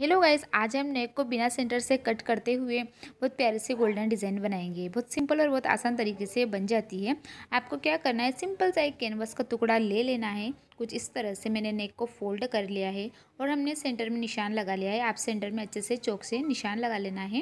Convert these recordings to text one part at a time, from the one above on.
hello guys आज हम नेक को बिना सेंटर से कट करते हुए बहुत प्यारे से गोल्डन डिज़ाइन बनाएंगे बहुत सिंपल और बहुत आसान तरीके से बन जाती है आपको क्या करना है सिंपल सा एक कैनवास का टुकड़ा ले लेना है कुछ इस तरह से मैंने नेक को फोल्ड कर लिया है और हमने सेंटर में निशान लगा लिया है आप सेंटर में अच्छे से चौक से निशान लगा लेना है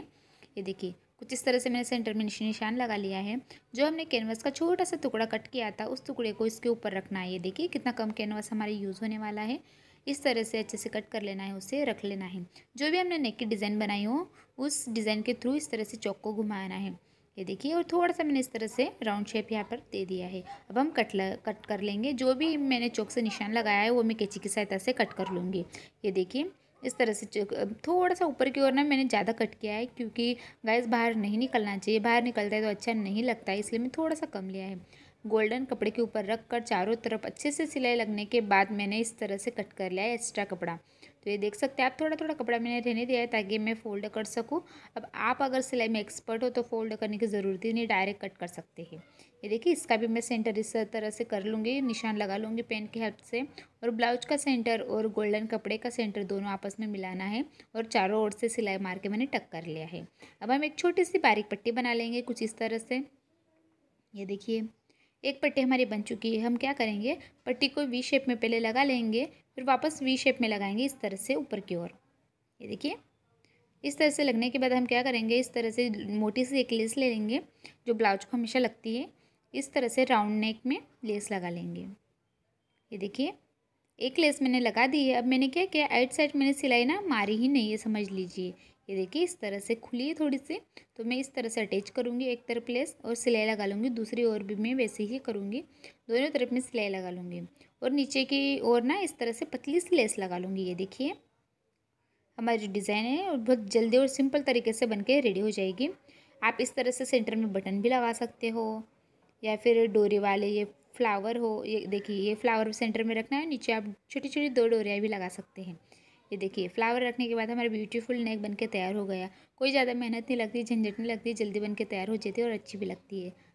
ये देखिए कुछ इस तरह से मैंने सेंटर में निशान लगा लिया है जो हमने कैनवस का छोटा सा टुकड़ा कट किया था उस टुकड़े को इसके ऊपर रखना है ये देखिए कितना कम कैनवास हमारे यूज़ होने वाला है इस तरह से अच्छे से कट कर लेना है उसे रख लेना है जो भी हमने नेक की डिज़ाइन बनाई हो उस डिज़ाइन के थ्रू इस तरह से चौक को घुमाना है ये देखिए और थोड़ा सा मैंने इस तरह से राउंड शेप यहाँ पर दे दिया है अब हम कट कट कर लेंगे जो भी मैंने चौक से निशान लगाया है वो मैं कैची की सहायता से कट कर लूँगी ये देखिए इस तरह से थोड़ा सा ऊपर की ओर ना मैंने ज़्यादा कट किया है क्योंकि गैस बाहर नहीं निकलना चाहिए बाहर निकलता है तो अच्छा नहीं लगता है इसलिए मैं थोड़ा सा कम लिया है गोल्डन कपड़े के ऊपर रख कर चारों तरफ अच्छे से सिलाई लगने के बाद मैंने इस तरह से कट कर लिया है एक्स्ट्रा कपड़ा तो ये देख सकते हैं आप थोड़ा थोड़ा कपड़ा मैंने रहने दिया है ताकि मैं फ़ोल्ड कर सकूँ अब आप अगर सिलाई में एक्सपर्ट हो तो फोल्ड करने की ज़रूरत ही नहीं डायरेक्ट कट कर सकते हैं ये देखिए इसका भी मैं सेंटर इस तरह से कर लूँगी निशान लगा लूँगी पेन की हेल्प से और ब्लाउज का सेंटर और गोल्डन कपड़े का सेंटर दोनों आपस में मिलाना है और चारों ओर से सिलाई मार के मैंने टक कर लिया है अब हम एक छोटी सी बारीक पट्टी बना लेंगे कुछ इस तरह से ये देखिए एक पट्टी हमारी बन चुकी है हम क्या करेंगे पट्टी को वी शेप में पहले लगा लेंगे फिर वापस वी शेप में लगाएंगे इस तरह से ऊपर की ओर ये देखिए इस तरह से लगने के बाद हम क्या करेंगे इस तरह से मोटी सी एक लेस ले लेंगे जो ब्लाउज को हमेशा लगती है इस तरह से राउंड नेक में लेस लगा लेंगे ये देखिए एक लेस मैंने लगा दी है अब मैंने क्या किया आइट साइड मैंने सिलाई ना मारी ही नहीं है समझ लीजिए ये देखिए इस तरह से खुली है थोड़ी सी तो मैं इस तरह से अटैच करूँगी एक तरफ लेस और सिलाई लगा लूँगी दूसरी ओर भी मैं वैसे ही करूँगी दोनों तरफ में सिलाई लगा लूँगी और नीचे की ओर ना इस तरह से पतली सी लेस लगा लूँगी ये देखिए हमारी जो डिज़ाइन है और बहुत जल्दी और सिंपल तरीके से बन के रेडी हो जाएगी आप इस तरह से सेंटर में बटन भी लगा सकते हो या फिर डोरे वाले ये फ्लावर हो ये देखिए ये फ्लावर सेंटर में रखना है नीचे आप छोटी छोटी दो डोरियाँ भी लगा सकते हैं ये देखिए फ्लावर रखने के बाद हमारा ब्यूटीफुल नेक बनके तैयार हो गया कोई ज़्यादा मेहनत नहीं लगती झंझट नहीं लगती जल्दी बनके तैयार हो जाती है और अच्छी भी लगती है